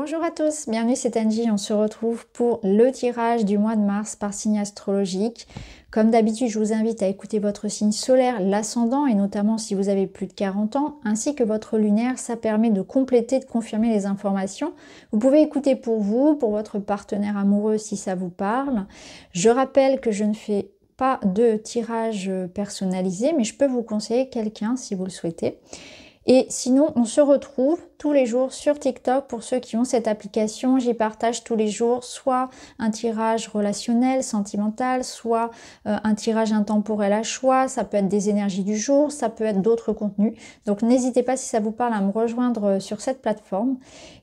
Bonjour à tous, bienvenue c'est Angie, on se retrouve pour le tirage du mois de mars par signe astrologique. Comme d'habitude, je vous invite à écouter votre signe solaire, l'ascendant, et notamment si vous avez plus de 40 ans, ainsi que votre lunaire, ça permet de compléter, de confirmer les informations. Vous pouvez écouter pour vous, pour votre partenaire amoureux si ça vous parle. Je rappelle que je ne fais pas de tirage personnalisé, mais je peux vous conseiller quelqu'un si vous le souhaitez. Et sinon, on se retrouve tous les jours sur TikTok. Pour ceux qui ont cette application, j'y partage tous les jours soit un tirage relationnel, sentimental, soit euh, un tirage intemporel à choix. Ça peut être des énergies du jour, ça peut être d'autres contenus. Donc n'hésitez pas si ça vous parle à me rejoindre euh, sur cette plateforme.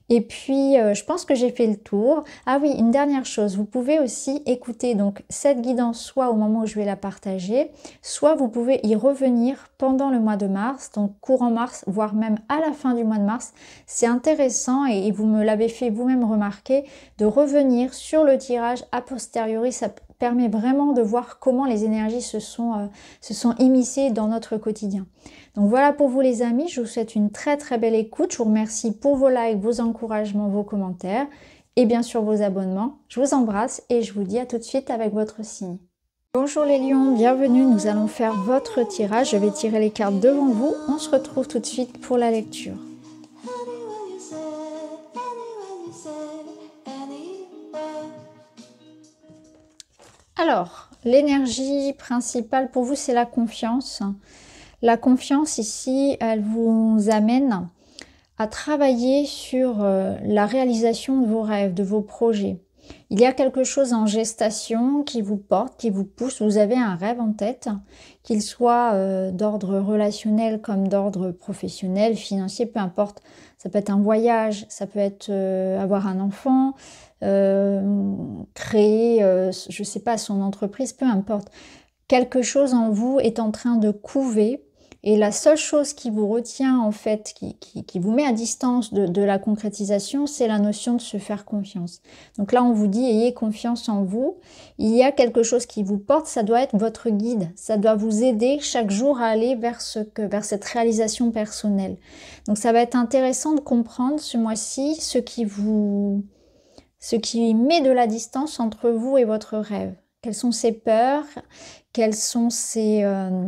Et puis, euh, je pense que j'ai fait le tour. Ah oui, une dernière chose, vous pouvez aussi écouter donc cette guidance soit au moment où je vais la partager, soit vous pouvez y revenir pendant le mois de mars, donc courant mars, voire même à la fin du mois de mars, c'est intéressant et, vous me l'avez fait vous-même remarquer de revenir sur le tirage a posteriori. Ça permet vraiment de voir comment les énergies euh, se sont, émissées dans notre quotidien. Donc voilà pour vous les amis, je vous souhaite une très très belle écoute. Je vous remercie pour vos likes, vos encouragements, vos commentaires et bien sûr vos abonnements. Je vous embrasse et je vous dis à tout de suite avec votre signe. Bonjour les lions, bienvenue, nous allons faire votre tirage, je vais tirer les cartes devant vous, on se retrouve tout de suite pour la lecture. Alors, l'énergie principale pour vous, c'est la confiance. La confiance ici, elle vous amène à travailler sur euh, la réalisation de vos rêves, de vos projets. Il y a quelque chose en gestation qui vous porte, qui vous pousse. Vous avez un rêve en tête, qu'il soit euh, d'ordre relationnel comme d'ordre professionnel, financier, peu importe. Ça peut être un voyage, ça peut être euh, avoir un enfant, euh, créer, je ne sais pas, son entreprise, peu importe. Quelque chose en vous est en train de couver et la seule chose qui vous retient, en fait, qui, vous met à distance de, la concrétisation, c'est la notion de se faire confiance. Donc là, on vous dit, ayez confiance en vous. Il y a quelque chose qui vous porte, ça doit être votre guide. Ça doit vous aider chaque jour à aller vers, ce vers cette réalisation personnelle. Donc ça va être intéressant de comprendre ce mois-ci ce qui vous... ce qui met de la distance entre vous et votre rêve. Quelles sont ses peurs Quelles sont ces euh,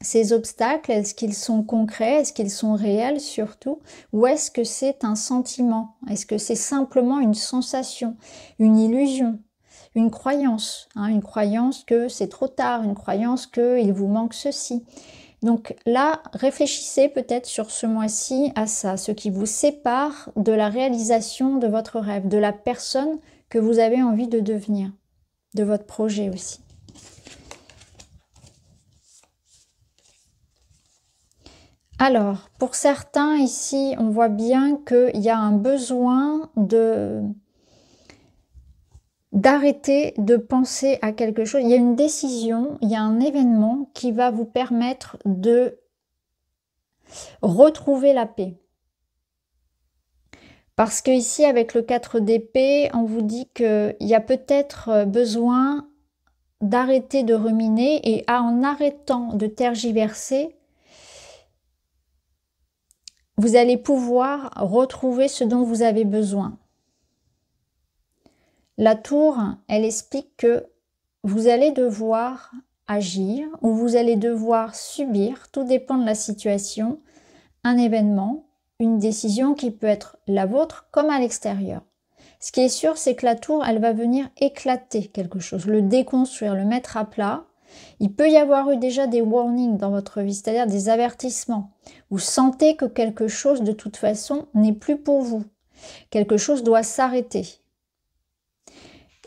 ces obstacles, est-ce qu'ils sont concrets, est-ce qu'ils sont réels surtout, ou est-ce que c'est un sentiment, est-ce que c'est simplement une sensation, une illusion, une croyance, hein, une croyance que c'est trop tard, une croyance qu'il vous manque ceci. Donc là, réfléchissez peut-être sur ce mois-ci à ça, ce qui vous sépare de la réalisation de votre rêve, de la personne que vous avez envie de devenir, de votre projet aussi. Alors, pour certains ici, on voit bien qu'il y a un besoin d'arrêter de penser à quelque chose. Il y a une décision, il y a un événement qui va vous permettre de retrouver la paix. Parce que ici, avec le 4 d'épée, on vous dit qu'il y a peut-être euh, besoin d'arrêter de ruminer et en arrêtant de tergiverser, vous allez pouvoir retrouver ce dont vous avez besoin. La tour, elle explique que vous allez devoir agir ou vous allez devoir subir, tout dépend de la situation, un événement, une décision qui peut être la vôtre comme à l'extérieur. Ce qui est sûr, c'est que la tour, elle va venir éclater quelque chose, le déconstruire, le mettre à plat, il peut y avoir eu déjà des warnings dans votre vie, c'est-à-dire des avertissements. Vous sentez que quelque chose de toute façon n'est plus pour vous. Quelque chose doit s'arrêter.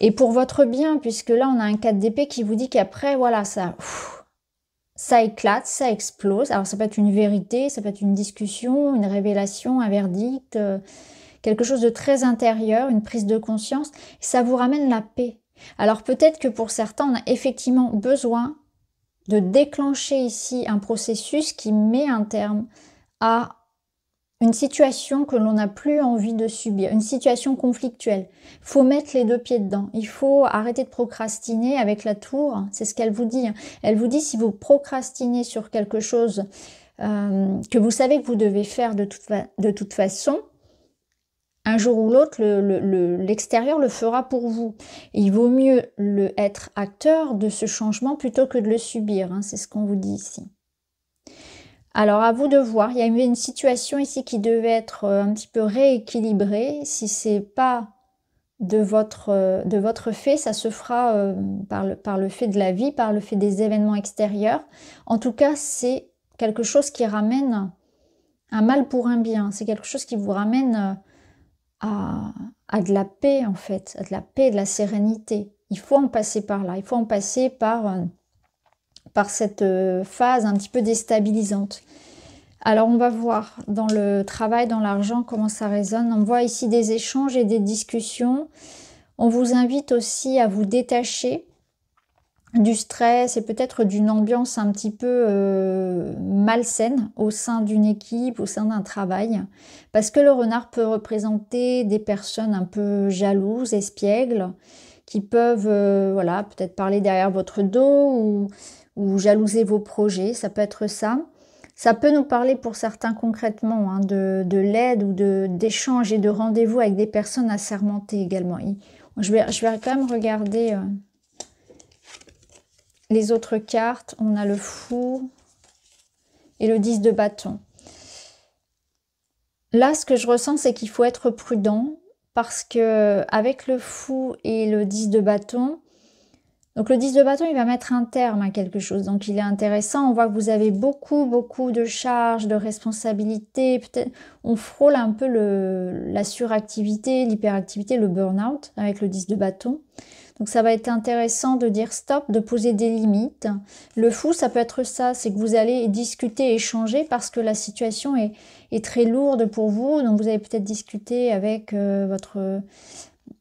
Et pour votre bien, puisque là on a un 4 d'épée qui vous dit qu'après, voilà, ça, ça éclate, ça explose. Alors ça peut être une vérité, ça peut être une discussion, une révélation, un verdict, euh, quelque chose de très intérieur, une prise de conscience. ça vous ramène la paix. Alors peut-être que pour certains, on a effectivement besoin de déclencher ici un processus qui met un terme à une situation que l'on n'a plus envie de subir, une situation conflictuelle. Il faut mettre les deux pieds dedans. Il faut arrêter de procrastiner avec la tour. C'est ce qu'elle vous dit. Hein. Elle vous dit si vous procrastinez sur quelque chose euh, que vous savez que vous devez faire de de toute façon, un jour ou l'autre, l'extérieur le, fera pour vous. il vaut mieux le être acteur de ce changement plutôt que de le subir. Hein, c'est ce qu'on vous dit ici. Alors à vous de voir, il y a une situation ici qui devait être euh, un petit peu rééquilibrée. Si ce n'est pas de votre, euh, de votre fait, ça se fera euh, par, par le fait de la vie, par le fait des événements extérieurs. En tout cas, c'est quelque chose qui ramène un mal pour un bien. C'est quelque chose qui vous ramène à, de la paix, en fait, à de la paix, de la sérénité. Il faut en passer par là, il faut en passer par, euh, par cette euh, phase un petit peu déstabilisante. Alors on va voir dans le travail, dans l'argent, comment ça résonne. On voit ici des échanges et des discussions. On vous invite aussi à vous détacher du stress et peut-être d'une ambiance un petit peu euh, malsaine au sein d'une équipe, au sein d'un travail, parce que le renard peut représenter des personnes un peu jalouses, espiègles, qui peuvent euh, voilà, peut-être parler derrière votre dos ou, ou, jalouser vos projets, ça peut être ça. Ça peut nous parler pour certains concrètement hein, de, l'aide ou d'échanges et de rendez-vous avec des personnes assermentées également. Je vais, je vais quand même regarder... Euh, les autres cartes, on a le fou et le 10 de bâton. Là, ce que je ressens, c'est qu'il faut être prudent parce que avec le fou et le 10 de bâton, donc le 10 de bâton, il va mettre un terme à quelque chose. Donc il est intéressant. On voit que vous avez beaucoup, beaucoup de charges, de responsabilités. Peut-être on frôle un peu la suractivité, l'hyperactivité, le burn-out avec le 10 de bâton. Donc ça va être intéressant de dire stop, de poser des limites. Le fou, ça peut être ça, c'est que vous allez discuter, échanger parce que la situation est, très lourde pour vous. Donc vous allez peut-être discuter avec euh,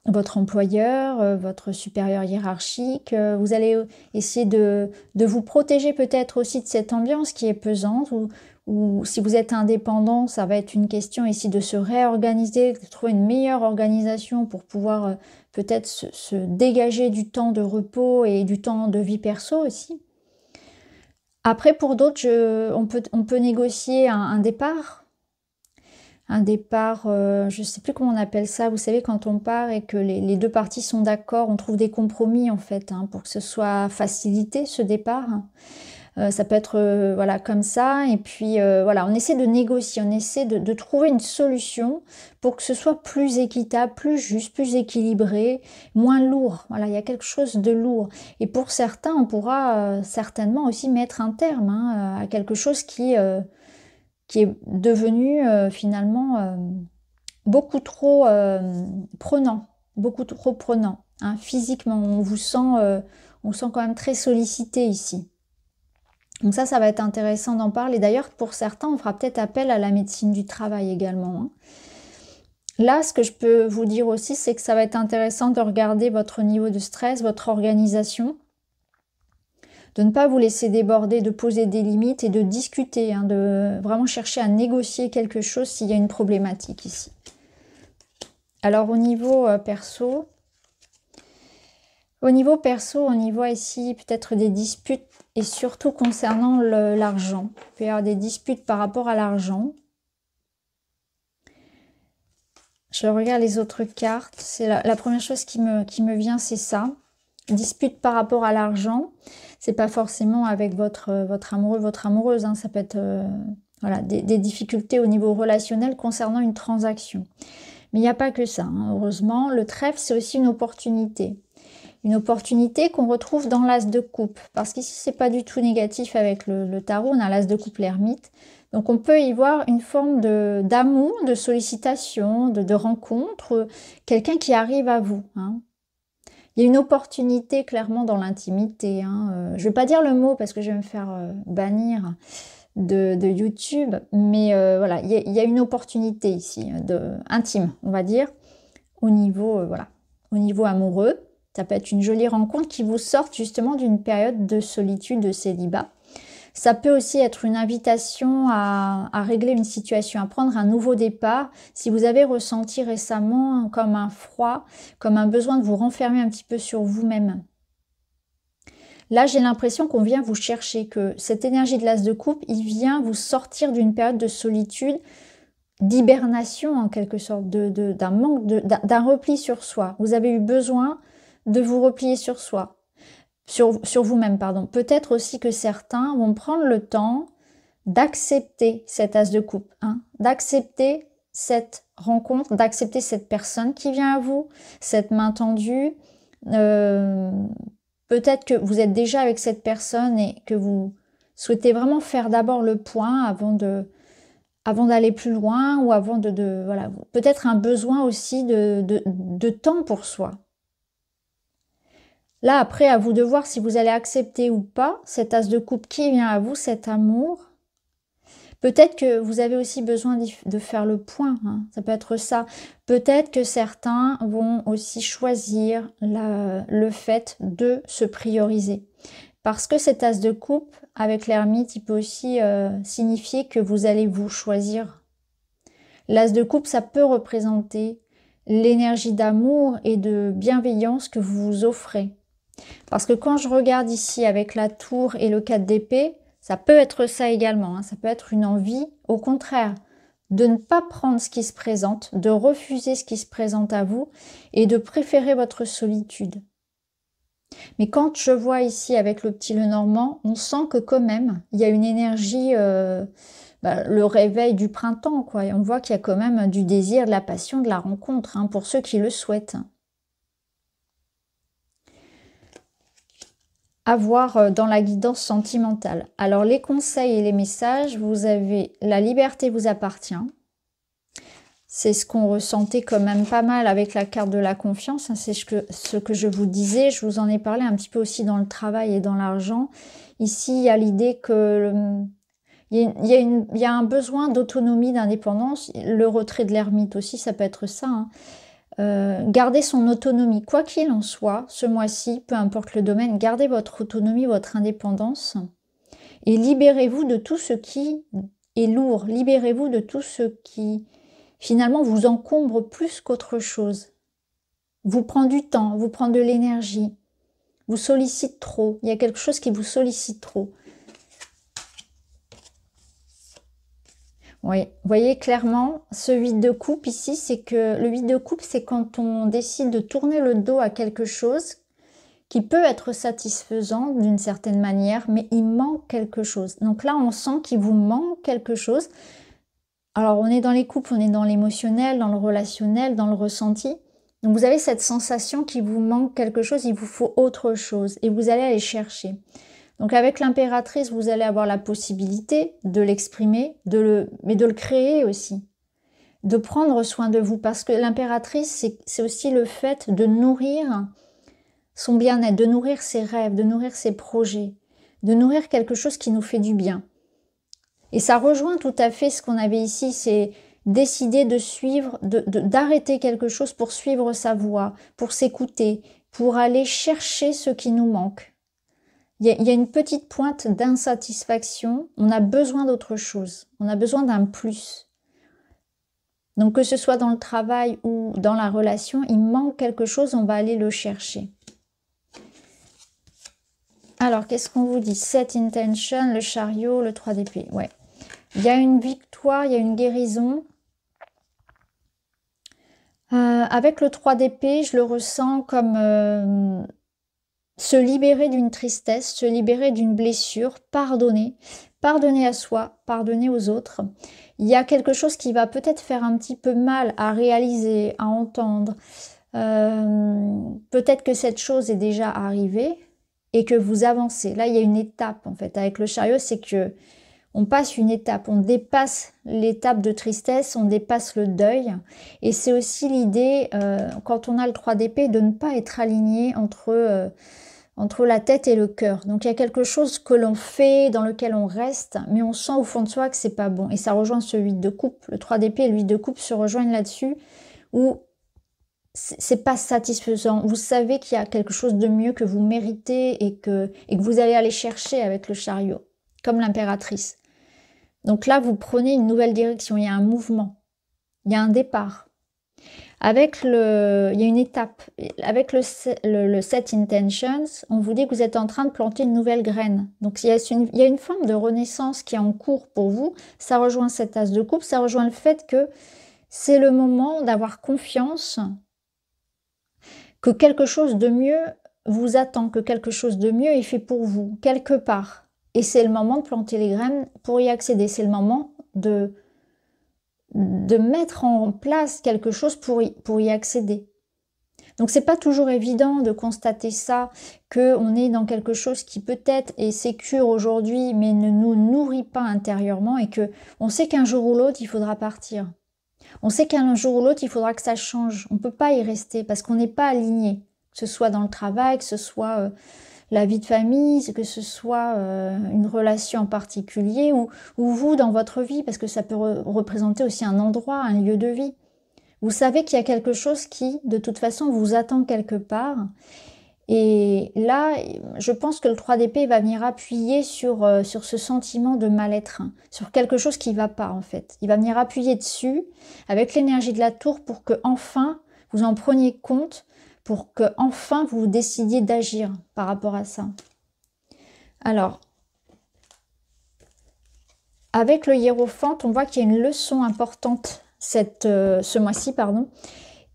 votre employeur, euh, votre supérieur hiérarchique. Euh, vous allez essayer de, vous protéger peut-être aussi de cette ambiance qui est pesante ou si vous êtes indépendant, ça va être une question ici de se réorganiser, de trouver une meilleure organisation pour pouvoir euh, peut-être se, dégager du temps de repos et du temps de vie perso aussi. Après, pour d'autres, on peut, négocier un, départ, un départ, euh, je ne sais plus comment on appelle ça, vous savez, quand on part et que les, deux parties sont d'accord, on trouve des compromis en fait, hein, pour que ce soit facilité ce départ. Euh, ça peut être euh, voilà comme ça. Et puis euh, voilà, on essaie de négocier, on essaie de, trouver une solution pour que ce soit plus équitable, plus juste, plus équilibré, moins lourd. Voilà, il y a quelque chose de lourd. Et pour certains, on pourra certainement aussi mettre un terme hein, à quelque chose qui qui est devenu finalement beaucoup trop prenant, beaucoup trop prenant. Hein. Physiquement, on vous sent, on sent quand même très sollicité ici. Donc ça, ça va être intéressant d'en parler. D'ailleurs, pour certains, on fera peut-être appel à la médecine du travail également. Hein. Là, ce que je peux vous dire aussi, c'est que ça va être intéressant de regarder votre niveau de stress, votre organisation, de ne pas vous laisser déborder, de poser des limites et de discuter, hein, de vraiment chercher à négocier quelque chose s'il y a une problématique ici. Alors au niveau euh, perso, au niveau perso, on y voit ici peut-être des disputes et surtout concernant l'argent. Il peut y avoir des disputes par rapport à l'argent. Je regarde les autres cartes. C'est la, première chose qui me, qui me vient, c'est ça. Dispute par rapport à l'argent. C'est pas forcément avec votre, votre amoureux, votre amoureuse. Hein. Ça peut être euh, voilà, des, difficultés au niveau relationnel concernant une transaction. Mais il n'y a pas que ça. Hein. Heureusement, le trèfle, c'est aussi une opportunité une opportunité qu'on retrouve dans l'as de coupe. Parce qu'ici, c'est pas du tout négatif avec le, tarot, on a l'as de coupe l'ermite. Donc on peut y voir une forme d'amour, de sollicitation, de, rencontre, euh, quelqu'un qui arrive à vous. Hein. Il y a une opportunité clairement dans l'intimité. Hein. Euh, je ne vais pas dire le mot parce que je vais me faire euh, bannir de, YouTube, mais voilà, il y, a, une opportunité ici, de, intime, on va dire, au niveau, voilà, au niveau amoureux. Ça peut être une jolie rencontre qui vous sorte justement d'une période de solitude, de célibat. Ça peut aussi être une invitation à, régler une situation, à prendre un nouveau départ. Si vous avez ressenti récemment comme un froid, comme un besoin de vous renfermer un petit peu sur vous-même. Là, j'ai l'impression qu'on vient vous chercher, que cette énergie de l'as de coupe, il vient vous sortir d'une période de solitude, d'hibernation en quelque sorte, d'un manque, d'un repli sur soi. Vous avez eu besoin de vous replier sur soi, sur, vous-même, pardon. Peut-être aussi que certains vont prendre le temps d'accepter cette as de coupe, hein, d'accepter cette rencontre, d'accepter cette personne qui vient à vous, cette main tendue. Euh, peut-être que vous êtes déjà avec cette personne et que vous souhaitez vraiment faire d'abord le point avant de avant d'aller plus loin ou avant de, voilà peut-être un besoin aussi de temps pour soi Là, après, à vous de voir si vous allez accepter ou pas cet as de coupe qui vient à vous, cet amour. Peut-être que vous avez aussi besoin de faire le point, hein. ça peut être ça. Peut-être que certains vont aussi choisir le fait de se prioriser. Parce que cet as de coupe, avec l'ermite, il peut aussi euh, signifier que vous allez vous choisir. L'as de coupe, ça peut représenter l'énergie d'amour et de bienveillance que vous vous offrez. Parce que quand je regarde ici avec la tour et le 4 d'épée, ça peut être ça également, hein. ça peut être une envie, au contraire, de ne pas prendre ce qui se présente, de refuser ce qui se présente à vous et de préférer votre solitude. Mais quand je vois ici avec le petit Lenormand, on sent que quand même, il y a une énergie, euh, bah, le réveil du printemps, quoi. Et on voit qu'il y a quand même du désir, de la passion, de la rencontre, hein, pour ceux qui le souhaitent. avoir euh, dans la guidance sentimentale. Alors les conseils et les messages, vous avez la liberté vous appartient. C'est ce qu'on ressentait quand même pas mal avec la carte de la confiance. Hein. C'est ce que, ce que je vous disais. Je vous en ai parlé un petit peu aussi dans le travail et dans l'argent. Ici, il y a l'idée que y, a, un besoin d'autonomie, d'indépendance. Le retrait de l'ermite aussi, ça peut être ça. Hein. Euh, gardez son autonomie, quoi qu'il en soit, ce mois-ci, peu importe le domaine, gardez votre autonomie, votre indépendance et libérez-vous de tout ce qui est lourd, libérez-vous de tout ce qui finalement vous encombre plus qu'autre chose, vous prend du temps, vous prend de l'énergie, vous sollicite trop, il y a quelque chose qui vous sollicite trop. Oui, vous voyez clairement, ce 8 de coupe ici, c'est que le 8 de coupe, c'est quand on décide de tourner le dos à quelque chose qui peut être satisfaisant d'une certaine manière, mais il manque quelque chose. Donc là, on sent qu'il vous manque quelque chose. Alors, on est dans les coupes, on est dans l'émotionnel, dans le relationnel, dans le ressenti. Donc, vous avez cette sensation qu'il vous manque quelque chose, il vous faut autre chose, et vous allez aller chercher. Donc avec l'impératrice, vous allez avoir la possibilité de l'exprimer, de le, mais de le créer aussi, de prendre soin de vous, parce que l'impératrice, c'est aussi le fait de nourrir son bien-être, de nourrir ses rêves, de nourrir ses projets, de nourrir quelque chose qui nous fait du bien. Et ça rejoint tout à fait ce qu'on avait ici, c'est décider de suivre, d'arrêter quelque chose pour suivre sa voie, pour s'écouter, pour aller chercher ce qui nous manque il y, a une petite pointe d'insatisfaction. On a besoin d'autre chose. On a besoin d'un plus. Donc que ce soit dans le travail ou dans la relation, il manque quelque chose, on va aller le chercher. Alors, qu'est-ce qu'on vous dit Set intention, le chariot, le 3 d'épée. Ouais. Il y a une victoire, il y a une guérison. Euh, avec le 3 d'épée, je le ressens comme... Euh, se libérer d'une tristesse, se libérer d'une blessure, pardonner, pardonner à soi, pardonner aux autres. Il y a quelque chose qui va peut-être faire un petit peu mal à réaliser, à entendre. Euh, peut-être que cette chose est déjà arrivée et que vous avancez. Là, il y a une étape en fait avec le chariot, c'est que on passe une étape, on dépasse l'étape de tristesse, on dépasse le deuil. Et c'est aussi l'idée, euh, quand on a le 3 d'épée, de ne pas être aligné entre, euh, entre la tête et le cœur. Donc il y a quelque chose que l'on fait, dans lequel on reste, mais on sent au fond de soi que c'est pas bon. Et ça rejoint ce 8 de coupe. Le 3 d'épée et le 8 de coupe se rejoignent là-dessus, où c'est pas satisfaisant. Vous savez qu'il y a quelque chose de mieux que vous méritez et que, et que vous allez aller chercher avec le chariot, comme l'impératrice. Donc là, vous prenez une nouvelle direction, il y a un mouvement, il y a un départ. Avec le, il y a une étape. Avec le, set intentions, on vous dit que vous êtes en train de planter une nouvelle graine. Donc il y, a une, forme de renaissance qui est en cours pour vous. Ça rejoint cette as de coupe, ça rejoint le fait que c'est le moment d'avoir confiance que quelque chose de mieux vous attend, que quelque chose de mieux est fait pour vous, quelque part. Et c'est le moment de planter les graines pour y accéder. C'est le moment de, de mettre en place quelque chose pour y, pour y accéder. Donc c'est pas toujours évident de constater ça, qu'on est dans quelque chose qui peut-être est sécure aujourd'hui, mais ne nous nourrit pas intérieurement et que on sait qu'un jour ou l'autre il faudra partir. On sait qu'un jour ou l'autre il faudra que ça change. On ne peut pas y rester parce qu'on n'est pas aligné, que ce soit dans le travail, que ce soit euh, la vie de famille, que ce soit euh, une relation en particulier ou, vous dans votre vie, parce que ça peut représenter aussi un endroit, un lieu de vie. Vous savez qu'il y a quelque chose qui, de toute façon, vous attend quelque part. Et là, je pense que le 3 dp va venir appuyer sur, euh, sur ce sentiment de mal-être, hein, sur quelque chose qui ne va pas en fait. Il va venir appuyer dessus avec l'énergie de la tour pour que enfin vous en preniez compte pour que enfin vous décidiez d'agir par rapport à ça. Alors, avec le hiérophante, on voit qu'il y a une leçon importante cette, euh, ce mois-ci, pardon.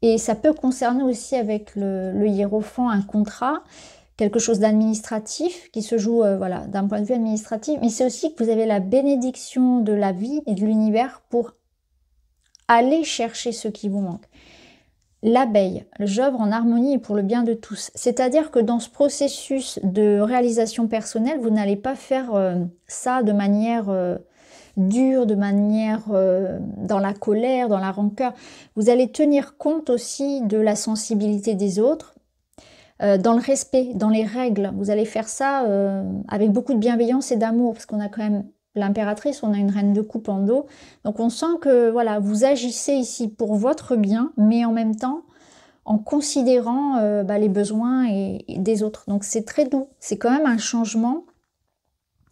Et ça peut concerner aussi avec le, le hiérophant un contrat, quelque chose d'administratif qui se joue euh, voilà, d'un point de vue administratif. Mais c'est aussi que vous avez la bénédiction de la vie et de l'univers pour aller chercher ce qui vous manque l'abeille, j'œuvre en harmonie et pour le bien de tous. C'est-à-dire que dans ce processus de réalisation personnelle, vous n'allez pas faire euh, ça de manière euh, dure, de manière euh, dans la colère, dans la rancœur. Vous allez tenir compte aussi de la sensibilité des autres, dans le respect, dans les règles. Vous allez faire ça avec beaucoup de bienveillance et d'amour, parce qu'on a quand même l'impératrice, on a une reine de coupe en dos. Donc on sent que voilà, vous agissez ici pour votre bien, mais en même temps en considérant euh, bah, les besoins et, des autres. Donc c'est très doux. C'est quand même un changement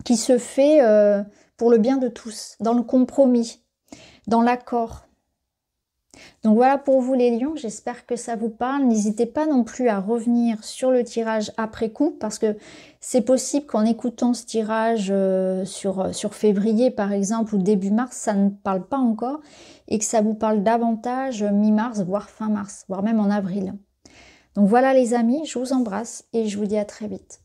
qui se fait euh, pour le bien de tous, dans le compromis, dans l'accord. Donc voilà pour vous les lions, j'espère que ça vous parle. N'hésitez pas non plus à revenir sur le tirage après coup parce que c'est possible qu'en écoutant ce tirage euh, sur, euh, sur février par exemple ou début mars, ça ne parle pas encore et que ça vous parle davantage mi-mars, voire fin mars, voire même en avril. Donc voilà les amis, je vous embrasse et je vous dis à très vite.